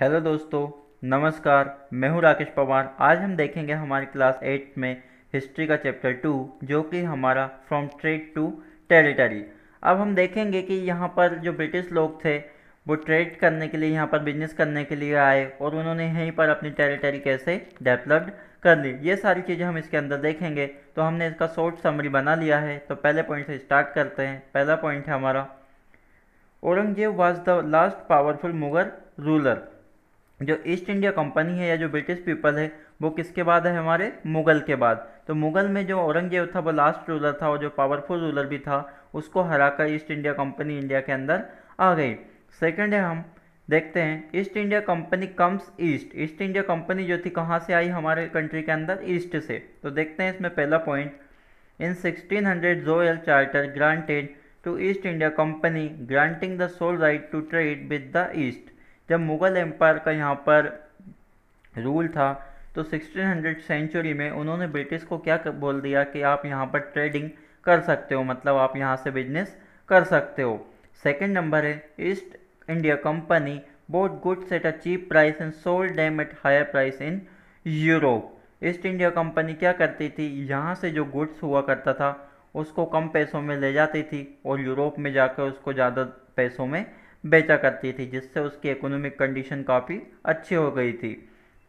Hello दोस्तों नमस्कार मैं हूं राकेश पवार आज हम देखेंगे हमारी क्लास एट में हिस्ट्री का चैप्टर टू जो कि हमारा फ्रॉम ट्रेड टू टेरिटरी अब हम देखेंगे कि यहाँ पर जो ब्रिटिश लोग थे वो ट्रेड करने के लिए यहाँ पर बिजनेस करने के लिए आए और उन्होंने यहीं पर अपनी टेरिटरी कैसे डेवलप्ड कर ली ये सारी चीज़ें हम इसके अंदर देखेंगे तो हमने इसका शॉर्ट समरी बना लिया है तो पहले पॉइंट से स्टार्ट करते हैं पहला पॉइंट है हमारा Aurangzeb was the last powerful Mughal ruler जो ईस्ट इंडिया कंपनी है या जो ब्रिटिश पीपल है वो किसके बाद है हमारे मुगल के बाद तो मुगल में जो औरंगजेब था वो लास्ट रूलर था और जो पावरफुल रूलर भी था उसको हराकर ईस्ट इंडिया कंपनी इंडिया के अंदर आ गई सेकंड है हम देखते हैं East India company comes East East India company जो थी कहाँ से आई हमारे कंट्री के अंदर ईस्ट से तो देखते हैं इसमें पहला पॉइंट इन सिक्सटीन हंड्रेड जो एल charter granted to East India company granting the sole right to trade with the East जब मुग़ल एम्पायर का यहाँ पर रूल था तो 1600 सेंचुरी में उन्होंने ब्रिटिश को क्या बोल दिया कि आप यहाँ पर ट्रेडिंग कर सकते हो मतलब आप यहाँ से बिजनेस कर सकते हो सेकेंड नंबर है East India company bought goods at a cheap price and sold them at higher price in Europe East India company क्या करती थी यहाँ से जो गुड्स हुआ करता था उसको कम पैसों में ले जाती थी और यूरोप में जाकर उसको ज़्यादा पैसों में बेचा करती थी जिससे उसकी इकोनॉमिक कंडीशन काफ़ी अच्छी हो गई थी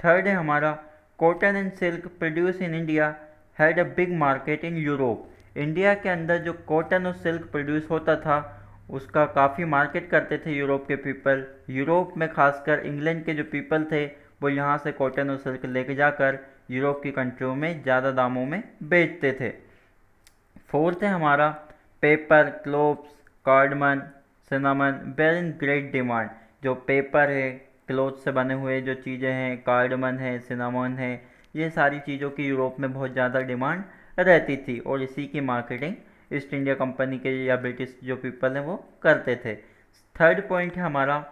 थर्ड है हमारा cotton and silk produce in India had a big market in Europe India के अंदर जो कॉटन और सिल्क प्रोड्यूस होता था उसका काफ़ी मार्केट करते थे यूरोप के पीपल यूरोप में खासकर इंग्लैंड के जो पीपल थे वो यहाँ से कॉटन और सिल्क लेके जाकर यूरोप की कंट्रियों में ज़्यादा दामों में बेचते थे फोर्थ है हमारा pepper cloves cardamom cinnamon were in great demand जो पेपर है क्लोथ से बने हुए जो चीज़ें हैं कार्डमन है सिनामन है ये सारी चीज़ों की यूरोप में बहुत ज़्यादा डिमांड रहती थी और इसी की मार्केटिंग ईस्ट इंडिया कंपनी के या ब्रिटिश जो पीपल हैं वो करते थे थर्ड पॉइंट है हमारा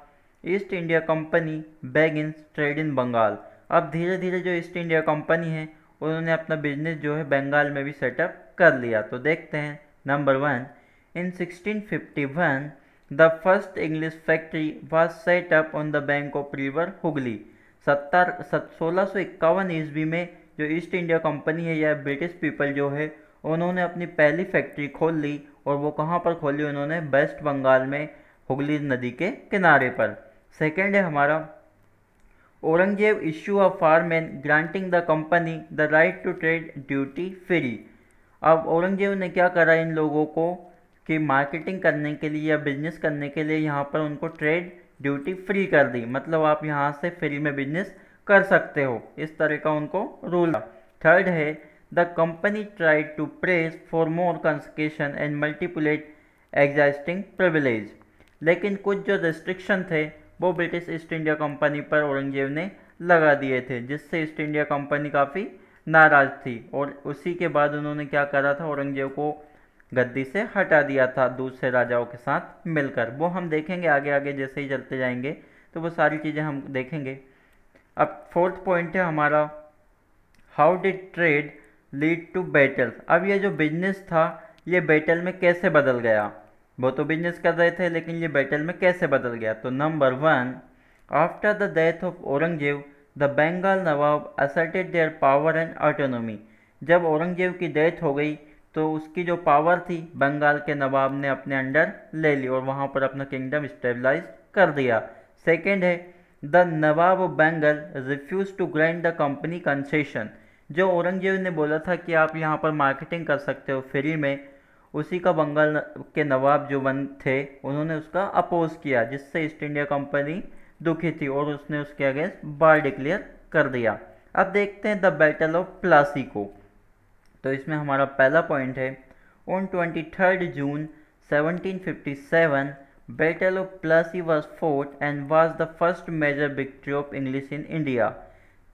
east India company began trade in Bengal अब धीरे धीरे जो ईस्ट इंडिया कंपनी है उन्होंने अपना बिजनेस जो है बंगाल में भी सेटअप कर लिया तो देखते हैं number one in 1651 the first English factory was set up on the bank of river Hooghly सत्तर सोलह सौ इक्यावन ईस्वी में जो ईस्ट इंडिया कंपनी है या ब्रिटिश पीपल जो है उन्होंने अपनी पहली फैक्ट्री खोल ली और वो कहाँ पर खोली उन्होंने वेस्ट बंगाल में हुगली नदी के किनारे पर सेकेंड है हमारा Aurangzeb issue of an granting the company the right to trade duty free अब औरंगजेब ने क्या करा इन लोगों को कि मार्केटिंग करने के लिए या बिजनेस करने के लिए यहाँ पर उनको ट्रेड ड्यूटी फ्री कर दी मतलब आप यहाँ से फ्री में बिजनेस कर सकते हो इस तरह का उनको रूल थर्ड है the company try to press for more concession and manipulate existing privilege लेकिन कुछ जो रिस्ट्रिक्शन थे वो ब्रिटिश ईस्ट इंडिया कंपनी पर औरंगजेब ने लगा दिए थे जिससे ईस्ट इंडिया कंपनी काफ़ी नाराज़ थी और उसी के बाद उन्होंने क्या करा था औरंगजेब को गद्दी से हटा दिया था दूसरे राजाओं के साथ मिलकर वो हम देखेंगे आगे आगे जैसे ही चलते जाएंगे तो वो सारी चीज़ें हम देखेंगे अब फोर्थ पॉइंट है हमारा how did trade lead to battle अब ये जो बिजनेस था ये बैटल में कैसे बदल गया वो तो बिजनेस कर रहे थे लेकिन ये बैटल में कैसे बदल गया तो number one after the death of Aurangzeb the Bengal nawab asserted their power and autonomy जब औरंगजेब की डेथ हो गई तो उसकी जो पावर थी बंगाल के नवाब ने अपने अंडर ले ली और वहाँ पर अपना किंगडम स्टेबलाइज कर दिया सेकेंड है the nawab of Bengal refuse to grant the company concession जो औरंगजेब ने बोला था कि आप यहाँ पर मार्केटिंग कर सकते हो फ्री में उसी का बंगाल के नवाब जो बन थे उन्होंने उसका अपोज किया जिससे ईस्ट इंडिया कंपनी दुखी थी और उसने उसके अगेंस्ट बार डिक्लेयर कर दिया अब देखते हैं द बैटल ऑफ प्लासी को तो इसमें हमारा पहला पॉइंट है on twenty third June seventeen fifty seven battle of Plassey was fought and was the first major victory of English in India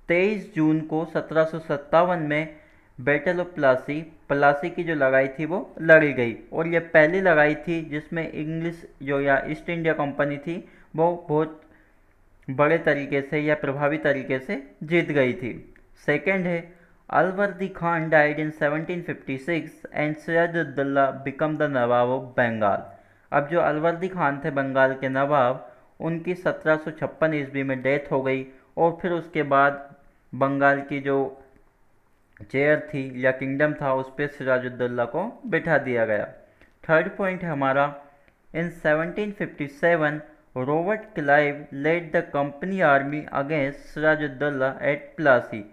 तेईस जून को सत्रह में बैटल ऑफ प्लासी प्लासी की जो लड़ाई थी वो लड़ी गई और यह पहली लड़ाई थी जिसमें इंग्लिश जो या ईस्ट इंडिया कंपनी थी वो बहुत बड़े तरीके से या प्रभावी तरीके से जीत गई थी सेकंड है Alwardi Khan died in 1756 and Sirajuddullah became the Nawab of Bengal. अब जो अलवर्दी खान थे बंगाल के नवाब उनकी सत्रह ईस्वी में डेथ हो गई और फिर उसके बाद बंगाल की जो चेयर थी या किंगडम था उस पर सिराजुद्दुल्ला को बिठा दिया गया थर्ड पॉइंट है हमारा in 1757 Robert Clive led the company army against Sirajuddaulah at Plassey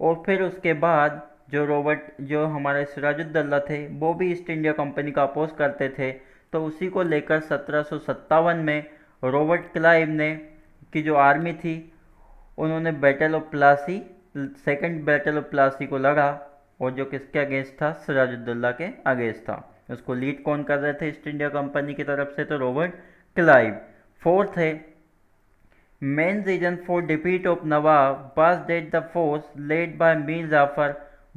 और फिर उसके बाद जो रॉबर्ट जो हमारे सिराजुद्दल्ला थे वो भी ईस्ट इंडिया कंपनी का अपोज करते थे तो उसी को लेकर सत्रह में रॉबर्ट क्लाइव ने की जो आर्मी थी उन्होंने battle of Plassey second battle of Plassey को लगा और जो किसके अगेंस्ट था सिराजुद्दुल्ला के अगेंस्ट था उसको लीड कौन कर रहे थे ईस्ट इंडिया कंपनी की तरफ से तो रॉबर्ट क्लाइव फोर्थ है main reason for defeat of nawab was that the force led by Mir Jafar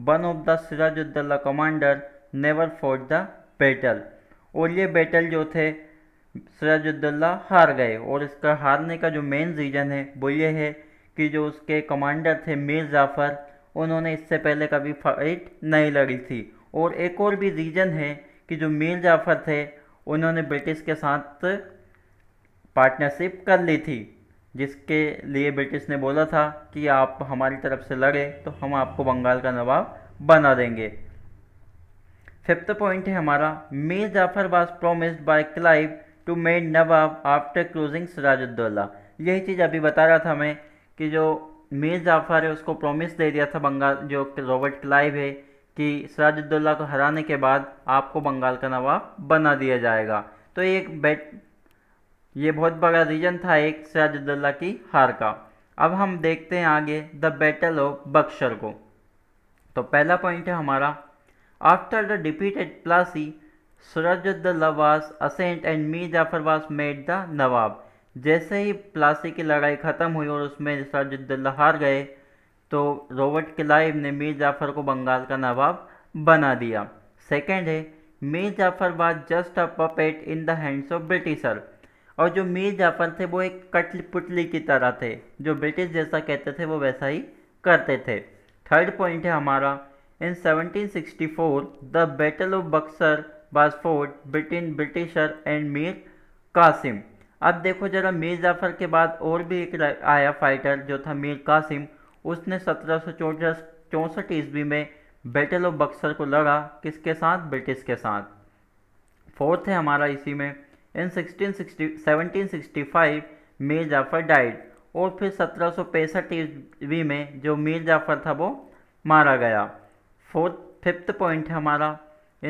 one of the Sirajuddaulah commander never for the battle और ये बैटल जो थे सराजुद्दौला हार गए और इसका हारने का जो मेन रीज़न है वो ये है कि जो उसके कमांडर थे मीर जाफ़र उन्होंने इससे पहले कभी फाइट नहीं लड़ी थी और एक और भी रीज़न है कि जो मीर जाफ़र थे उन्होंने ब्रिटिश के साथ पार्टनरशिप कर ली थी जिसके लिए ब्रिटिश ने बोला था कि आप हमारी तरफ से लड़े तो हम आपको बंगाल का नवाब बना देंगे फिफ्थ पॉइंट है हमारा Mir Jafar was promised by Clive to made nawab after closing Sirajuddaulah यही चीज़ अभी बता रहा था मैं कि जो मीर जाफर है उसको प्रोमिस दे दिया था बंगाल जो रॉबर्ट क्लाइव है कि सराजुद्दौला को हराने के बाद आपको बंगाल का नवाब बना दिया जाएगा तो एक बेट ये बहुत बड़ा रीजन था एक सराजुद्दौला की हार का अब हम देखते हैं आगे द बैटल ऑफ बक्सर को तो पहला पॉइंट है हमारा after the defeat at Plassey Sirajuddaulah was assent and Mir Jafar वास मेड द नवाब जैसे ही प्लासी की लड़ाई ख़त्म हुई और उसमें सराजुद्दौला हार गए तो रॉबर्ट क्लाइव ने मीर जाफर को बंगाल का नवाब बना दिया सेकेंड है Mir Jafar was just a puppet in the hands of Britisher और जो मीर जाफ़र थे वो एक कटली पुतली की तरह थे जो ब्रिटिश जैसा कहते थे वो वैसा ही करते थे थर्ड पॉइंट है हमारा in 1764 the battle of Buxar was fought between Britisher and Mir Qasim अब देखो ज़रा मीर जाफ़र के बाद और भी एक आया फाइटर जो था मीर कासिम उसने सत्रह सौ ईस्वी में बैटल ऑफ बक्सर को लड़ा किसके साथ ब्रिटिश के साथ फोर्थ है हमारा इसी में इन 1660 1765 मीर जाफ़र डाइड और फिर सत्रह सौ पैंसठ ईस्वी में जो मीर जाफ़र था वो मारा गया फोर्थ फिफ्थ पॉइंट है हमारा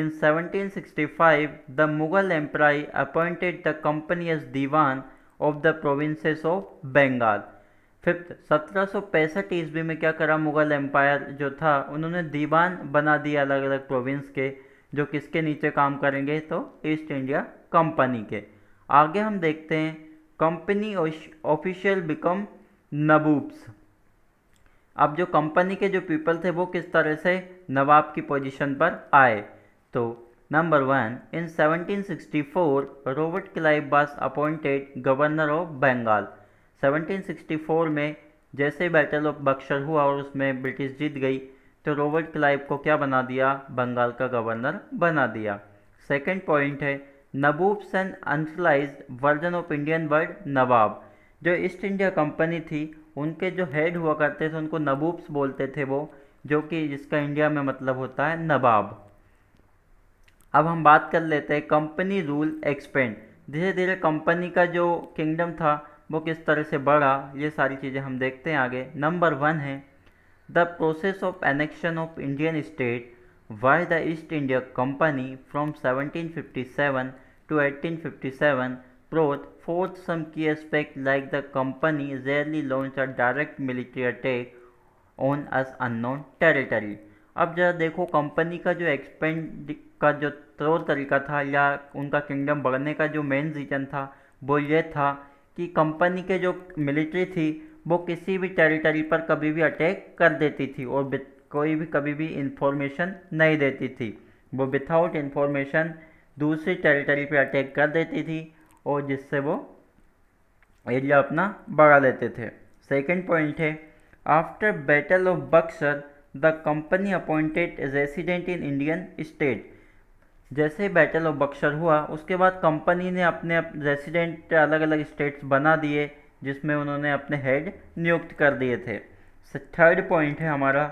in 1765 the Mughal emperor appointed the company as diwan of the provinces of Bengal fifth सत्रह सौ पैंसठ ईस्वी में क्या करा मुगल एम्पायर जो था उन्होंने दीवान बना दिया अलग अलग प्रोविंस के जो किसके नीचे काम करेंगे तो ईस्ट इंडिया कंपनी के आगे हम देखते हैं कंपनी ऑफिशियल बिकम नबूब्स अब जो कंपनी के जो पीपल थे वो किस तरह से नवाब की पोजीशन पर आए तो number one in 1764 Robert Clive was appointed governor of Bengal 1764 में जैसे बैटल ऑफ बक्सर हुआ और उसमें ब्रिटिश जीत गई तो रॉबर्ट क्लाइव को क्या बना दिया बंगाल का गवर्नर बना दिया सेकंड पॉइंट है nabobs and anglicised version of Indian word nawab जो ईस्ट इंडिया कंपनी थी उनके जो हेड हुआ करते थे उनको नबूब्स बोलते थे वो जो कि जिसका इंडिया में मतलब होता है नवाब अब हम बात कर लेते हैं कंपनी रूल एक्सपेंड धीरे धीरे कंपनी का जो किंगडम था वो किस तरह से बढ़ा ये सारी चीज़ें हम देखते हैं आगे नंबर वन है the process of annexation of Indian state why the East India Company from 1757 to 1857 brought forth some key aspects like the company rarely launched a direct military attack on as unknown territory. अब जरा देखो company का जो expand का जो तौर तरीका था या उनका किंगडम बढ़ने का जो मेन रीज़न था वो ये था कि कंपनी के जो मिलिट्री थी वो किसी भी टेरिटरी पर कभी भी अटैक कर देती थी और कोई भी कभी भी इंफॉर्मेशन नहीं देती थी वो विथआउट इंफॉर्मेशन दूसरी टेरिटरी पे अटैक कर देती थी और जिससे वो एरिया अपना बढ़ा लेते थे सेकंड पॉइंट है after battle of Buxar the company appointed resident in Indian state जैसे बैटल ऑफ बक्सर हुआ उसके बाद कंपनी ने अपने रेसिडेंट अलग अलग स्टेट्स बना दिए जिसमें उन्होंने अपने हेड नियुक्त कर दिए थे थर्ड पॉइंट है हमारा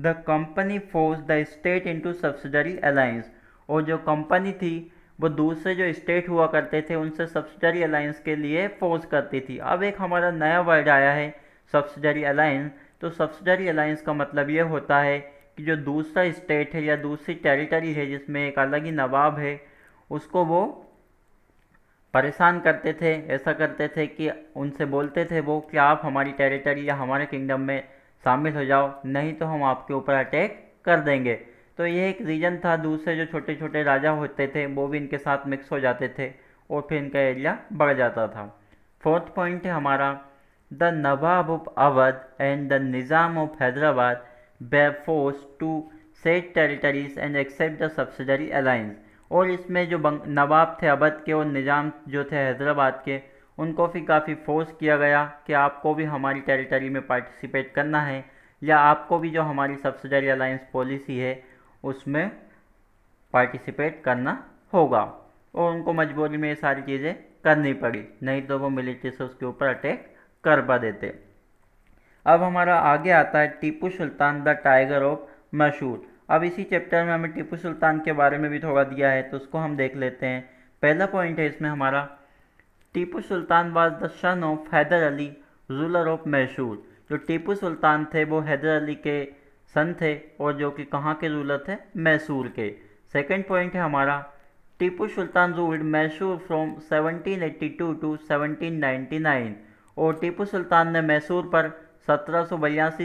the company force the state to subsidiary alliance और जो कंपनी थी वो दूसरे जो स्टेट हुआ करते थे उनसे सब्सिडरी अलायंस के लिए फोर्स करती थी अब एक हमारा नया वर्ड आया है सब्सिडरी अलायंस तो सब्सिडरी अलायंस का मतलब ये होता है कि जो दूसरा स्टेट है या दूसरी टेरिटरी है जिसमें एक अलग ही नवाब है उसको वो परेशान करते थे ऐसा करते थे कि उनसे बोलते थे वो कि आप हमारी टेरिटरी या हमारे किंगडम में शामिल हो जाओ नहीं तो हम आपके ऊपर अटैक कर देंगे तो ये एक रीजन था दूसरे जो छोटे छोटे राजा होते थे वो भी इनके साथ मिक्स हो जाते थे और फिर इनका एरिया बढ़ जाता था फोर्थ पॉइंट है हमारा the nawab of Awadh and the Nizam of Hyderabad be force to set territories and accept the subsidiary alliance और इसमें जो नवाब थे अवध के और निज़ाम जो थे हैदराबाद के उनको भी काफ़ी फोर्स किया गया कि आपको भी हमारी टेरिटरी में पार्टिसिपेट करना है या आपको भी जो हमारी सब्सिडरी अलायंस पॉलिसी है उसमें पार्टिसिपेट करना होगा और उनको मजबूरी में ये सारी चीज़ें करनी पड़ी नहीं तो वो मिलिट्री से उसके ऊपर अटैक कर पा देते अब हमारा आगे आता है Tipu Sultan the tiger of मशहूर अब इसी चैप्टर में हमें टीपू सुल्तान के बारे में भी थोड़ा दिया है तो उसको हम देख लेते हैं पहला पॉइंट है इसमें हमारा Tipu Sultan was the son of Hyder Ali ruler of Mysore जो टीपू सुल्तान थे वो हैदर अली के सन थे और जो कि कहाँ के रूलर थे मैसूर के सेकंड पॉइंट है हमारा Tipu Sultan ruled Mysore from 1782 to 1799 और टीपू सुल्तान ने मैसूर पर सत्रह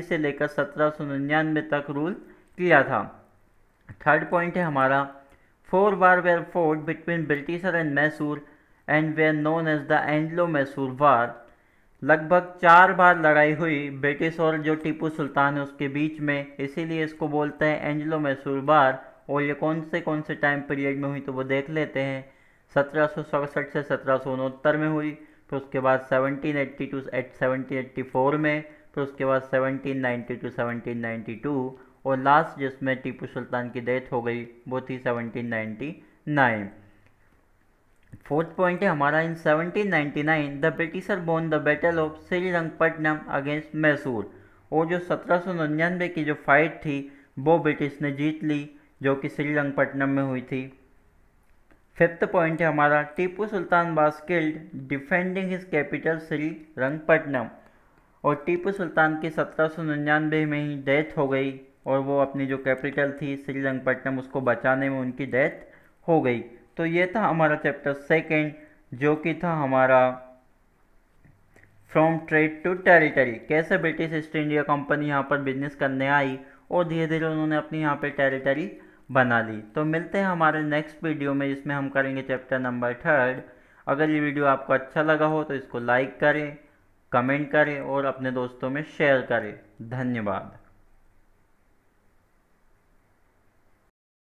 से लेकर सत्रह तक रूल किया था थर्ड पॉइंट है हमारा फोर बार were fought between Britisher and Mysore and they known as the Anglo Mysore war लगभग चार बार लड़ाई हुई ब्रिटिश और जो टीपू सुल्तान है उसके बीच में इसीलिए इसको बोलते हैं एंजलो मैसूर वार और ये कौन से कौन से टाइम पीरियड में हुई तो वो देख लेते हैं सत्रह से सत्रह में हुई फिर उसके बाद एट्टी टू फोर में फिर उसके बाद नाइन्टी टू टू और लास्ट जिसमें टीपू सुल्तान की डेथ हो गई वो थी 1799 फोर्थ पॉइंट है हमारा in 1799 the Britisher won the battle of Srirangapatnam against Mysore और जो सत्रह की जो फाइट थी वो ब्रिटिश ने जीत ली जो कि श्रीरंगपट्टनम में हुई थी फिफ्थ पॉइंट है हमारा Tipu Sultan was killed killed defending his capital Srirangapatnam और टीपू सुल्तान की सत्रह में ही डेथ हो गई और वो अपनी जो कैपिटल थी श्रीरंगपट्टनम उसको बचाने में उनकी डेथ हो गई तो ये था हमारा चैप्टर सेकेंड जो कि था हमारा फ्रॉम ट्रेड टू टेरिटरी कैसे ब्रिटिश ईस्ट इंडिया कंपनी यहाँ पर बिजनेस करने आई और धीरे धीरे उन्होंने अपनी यहाँ पर टेरिटरी बना ली तो मिलते हैं हमारे नेक्स्ट वीडियो में जिसमें हम करेंगे चैप्टर नंबर थर्ड अगर ये वीडियो आपको अच्छा लगा हो तो इसको लाइक करें कमेंट करें और अपने दोस्तों में शेयर करें धन्यवाद